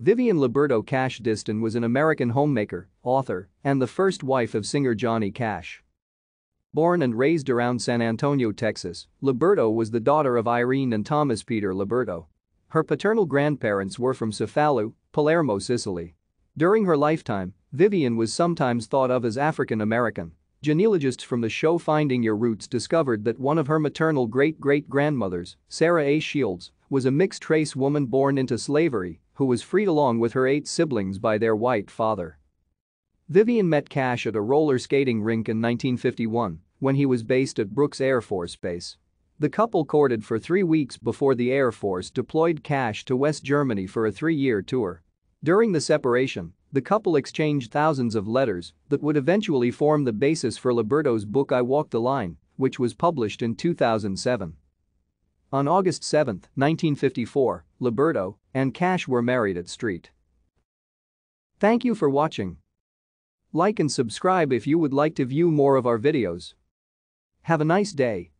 Vivian Liberto Cash Diston was an American homemaker, author, and the first wife of singer Johnny Cash. Born and raised around San Antonio, Texas, Liberto was the daughter of Irene and Thomas Peter Liberto. Her paternal grandparents were from Cefalu, Palermo, Sicily. During her lifetime, Vivian was sometimes thought of as African American. Genealogists from the show Finding Your Roots discovered that one of her maternal great-great-grandmothers, Sarah A. Shields, was a mixed-race woman born into slavery who was freed along with her eight siblings by their white father. Vivian met Cash at a roller skating rink in 1951 when he was based at Brooks Air Force Base. The couple courted for three weeks before the Air Force deployed Cash to West Germany for a three-year tour. During the separation, the couple exchanged thousands of letters that would eventually form the basis for Liberto's book I Walk the Line, which was published in 2007. On August 7, 1954, Liberto and Cash were married at Street. Thank you for watching. Like and subscribe if you would like to view more of our videos. Have a nice day.